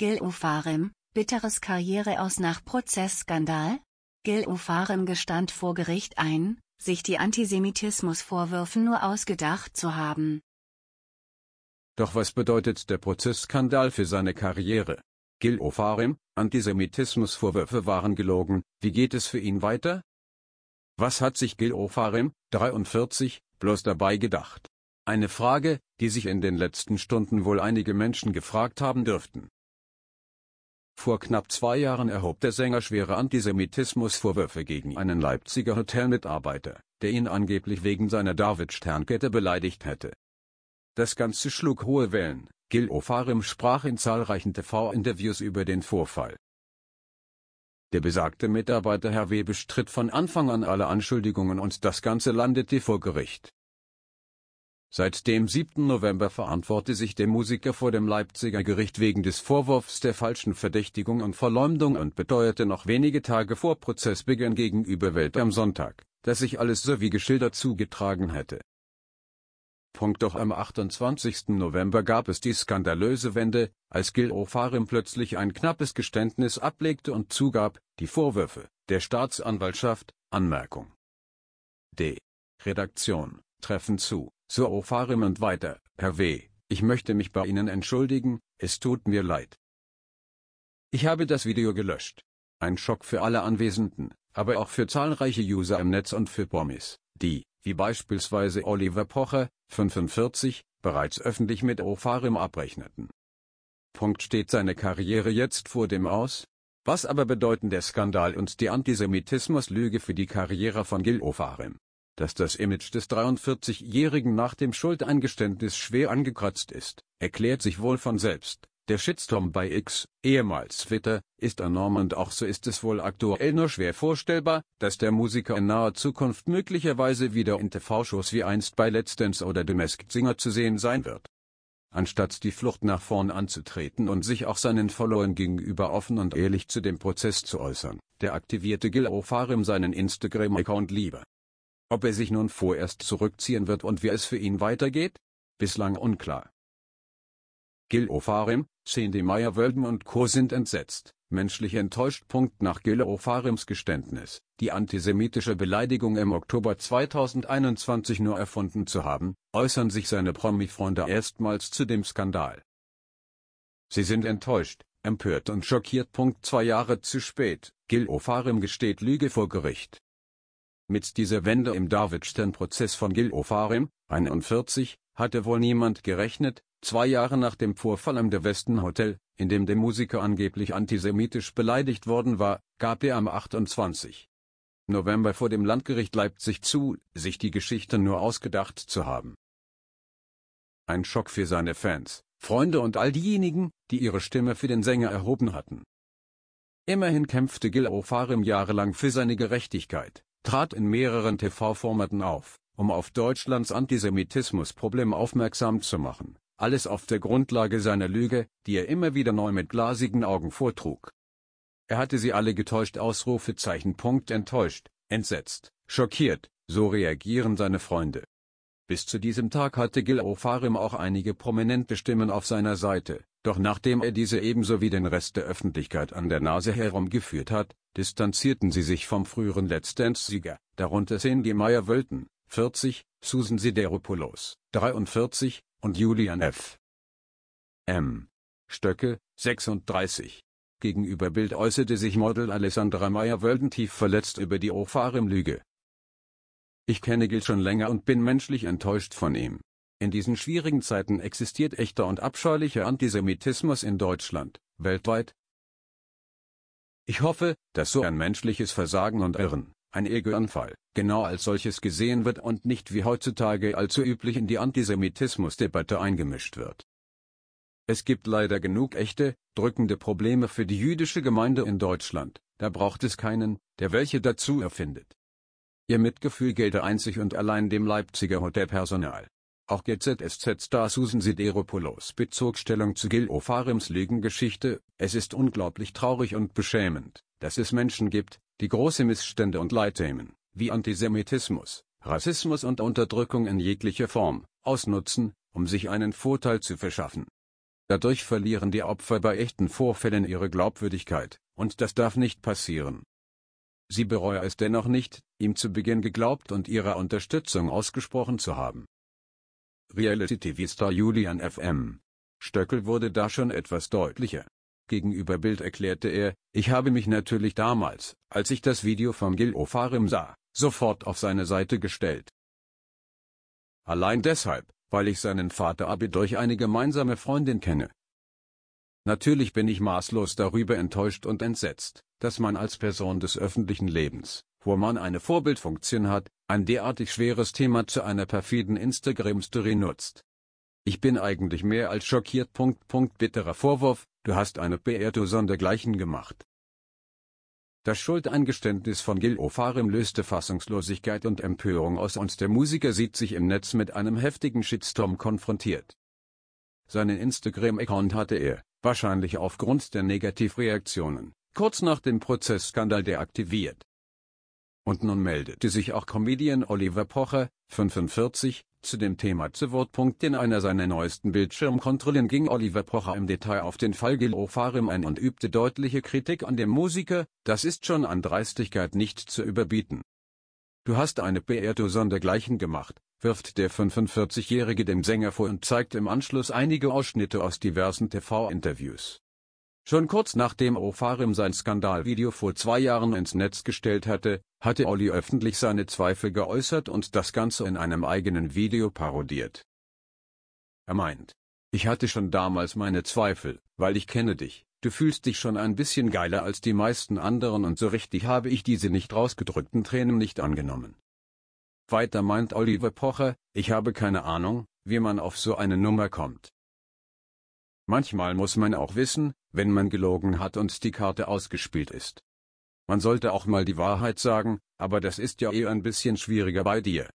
Gil Ufarim, bitteres Karriere aus nach Prozessskandal? Gil Ufarim gestand vor Gericht ein, sich die Antisemitismusvorwürfe nur ausgedacht zu haben. Doch was bedeutet der Prozessskandal für seine Karriere? Gil Ofarem, Antisemitismusvorwürfe waren gelogen, wie geht es für ihn weiter? Was hat sich Gil Ofarem, 43, bloß dabei gedacht? Eine Frage, die sich in den letzten Stunden wohl einige Menschen gefragt haben dürften. Vor knapp zwei Jahren erhob der Sänger schwere Antisemitismusvorwürfe gegen einen Leipziger Hotelmitarbeiter, der ihn angeblich wegen seiner David-Sternkette beleidigt hätte. Das Ganze schlug hohe Wellen, Gil Ofarim sprach in zahlreichen TV-Interviews über den Vorfall. Der besagte Mitarbeiter Herr W. bestritt von Anfang an alle Anschuldigungen und das Ganze landete vor Gericht. Seit dem 7. November verantworte sich der Musiker vor dem Leipziger Gericht wegen des Vorwurfs der falschen Verdächtigung und Verleumdung und beteuerte noch wenige Tage vor Prozessbeginn gegenüber Welt am Sonntag, dass sich alles so wie geschildert zugetragen hätte. Punkt doch am 28. November gab es die skandalöse Wende, als Gil Ofarim plötzlich ein knappes Geständnis ablegte und zugab, die Vorwürfe der Staatsanwaltschaft, Anmerkung. D. Redaktion, treffen zu. So O'Farim und weiter, Herr W., ich möchte mich bei Ihnen entschuldigen, es tut mir leid. Ich habe das Video gelöscht. Ein Schock für alle Anwesenden, aber auch für zahlreiche User im Netz und für Promis, die, wie beispielsweise Oliver Pocher, 45, bereits öffentlich mit Ofarim abrechneten. Punkt steht seine Karriere jetzt vor dem Aus? Was aber bedeuten der Skandal und die Antisemitismuslüge für die Karriere von Gil Ofarim? dass das Image des 43-Jährigen nach dem Schuldeingeständnis schwer angekratzt ist, erklärt sich wohl von selbst. Der Shitstorm bei X, ehemals Twitter, ist enorm und auch so ist es wohl aktuell nur schwer vorstellbar, dass der Musiker in naher Zukunft möglicherweise wieder in TV-Shows wie einst bei Let's Dance oder The Masked Singer zu sehen sein wird. Anstatt die Flucht nach vorn anzutreten und sich auch seinen Followern gegenüber offen und ehrlich zu dem Prozess zu äußern, der aktivierte Gil Ofarim seinen Instagram-Account lieber. Ob er sich nun vorerst zurückziehen wird und wie es für ihn weitergeht? Bislang unklar. Gil Ofarim, Meyer Wölden und Co. sind entsetzt, menschlich enttäuscht. Punkt nach Gil Ofarims Geständnis, die antisemitische Beleidigung im Oktober 2021 nur erfunden zu haben, äußern sich seine Promi-Freunde erstmals zu dem Skandal. Sie sind enttäuscht, empört und schockiert. Punkt zwei Jahre zu spät, Gil Ofarim gesteht Lüge vor Gericht. Mit dieser Wende im Davidsten-Prozess von Gil Ofarim, 41, hatte wohl niemand gerechnet, zwei Jahre nach dem Vorfall am De Westen Hotel, in dem der Musiker angeblich antisemitisch beleidigt worden war, gab er am 28. November vor dem Landgericht Leipzig zu, sich die Geschichte nur ausgedacht zu haben. Ein Schock für seine Fans, Freunde und all diejenigen, die ihre Stimme für den Sänger erhoben hatten. Immerhin kämpfte Gil Ofarim jahrelang für seine Gerechtigkeit trat in mehreren TV-Formaten auf, um auf Deutschlands Antisemitismus-Problem aufmerksam zu machen, alles auf der Grundlage seiner Lüge, die er immer wieder neu mit glasigen Augen vortrug. Er hatte sie alle getäuscht Ausrufezeichen Punkt enttäuscht, entsetzt, schockiert, so reagieren seine Freunde. Bis zu diesem Tag hatte Gil Ofarim auch einige prominente Stimmen auf seiner Seite, doch nachdem er diese ebenso wie den Rest der Öffentlichkeit an der Nase herumgeführt hat, distanzierten sie sich vom früheren Let's Dance-Sieger, darunter Cindy Meyer-Wölten, 40, Susan Sideropoulos, 43, und Julian F. M. Stöcke, 36. Gegenüber Bild äußerte sich Model Alessandra Meyer-Wölden tief verletzt über die Ofarim-Lüge. Ich kenne Gil schon länger und bin menschlich enttäuscht von ihm. In diesen schwierigen Zeiten existiert echter und abscheulicher Antisemitismus in Deutschland, weltweit. Ich hoffe, dass so ein menschliches Versagen und Irren, ein Egoanfall, genau als solches gesehen wird und nicht wie heutzutage allzu üblich in die Antisemitismusdebatte eingemischt wird. Es gibt leider genug echte, drückende Probleme für die jüdische Gemeinde in Deutschland, da braucht es keinen, der welche dazu erfindet. Ihr Mitgefühl gelte einzig und allein dem Leipziger Hotelpersonal. Auch GZSZ-Star Susan Sideropoulos bezog Stellung zu Gil Ofarims Lügengeschichte, es ist unglaublich traurig und beschämend, dass es Menschen gibt, die große Missstände und Leidthemen, wie Antisemitismus, Rassismus und Unterdrückung in jeglicher Form, ausnutzen, um sich einen Vorteil zu verschaffen. Dadurch verlieren die Opfer bei echten Vorfällen ihre Glaubwürdigkeit, und das darf nicht passieren. Sie bereue es dennoch nicht, ihm zu Beginn geglaubt und ihre Unterstützung ausgesprochen zu haben. Reality-TV-Star Julian F.M. Stöckel wurde da schon etwas deutlicher. Gegenüber Bild erklärte er, ich habe mich natürlich damals, als ich das Video von Gil Ofarim sah, sofort auf seine Seite gestellt. Allein deshalb, weil ich seinen Vater Abi durch eine gemeinsame Freundin kenne. Natürlich bin ich maßlos darüber enttäuscht und entsetzt, dass man als Person des öffentlichen Lebens, wo man eine Vorbildfunktion hat, ein derartig schweres Thema zu einer perfiden Instagram-Story nutzt. Ich bin eigentlich mehr als schockiert. Punkt, Punkt, bitterer Vorwurf, du hast eine pr sondergleichen gemacht. Das Schuldeingeständnis von Gil Ofarim löste Fassungslosigkeit und Empörung aus und der Musiker sieht sich im Netz mit einem heftigen Shitstorm konfrontiert. Seinen Instagram-Account hatte er, wahrscheinlich aufgrund der Negativreaktionen, kurz nach dem Prozessskandal deaktiviert. Und nun meldete sich auch Comedian Oliver Pocher, 45, zu dem Thema zu Wort. In einer seiner neuesten Bildschirmkontrollen ging Oliver Pocher im Detail auf den Fall Gil Ofarim ein und übte deutliche Kritik an dem Musiker, das ist schon an Dreistigkeit nicht zu überbieten. Du hast eine Beerdigung sondergleichen gemacht, wirft der 45-Jährige dem Sänger vor und zeigt im Anschluss einige Ausschnitte aus diversen TV-Interviews. Schon kurz nachdem Ofarim sein Skandalvideo vor zwei Jahren ins Netz gestellt hatte, hatte Olli öffentlich seine Zweifel geäußert und das Ganze in einem eigenen Video parodiert. Er meint, ich hatte schon damals meine Zweifel, weil ich kenne dich, du fühlst dich schon ein bisschen geiler als die meisten anderen und so richtig habe ich diese nicht rausgedrückten Tränen nicht angenommen. Weiter meint Oliver Pocher, ich habe keine Ahnung, wie man auf so eine Nummer kommt. Manchmal muss man auch wissen, wenn man gelogen hat und die Karte ausgespielt ist. Man sollte auch mal die Wahrheit sagen, aber das ist ja eh ein bisschen schwieriger bei dir.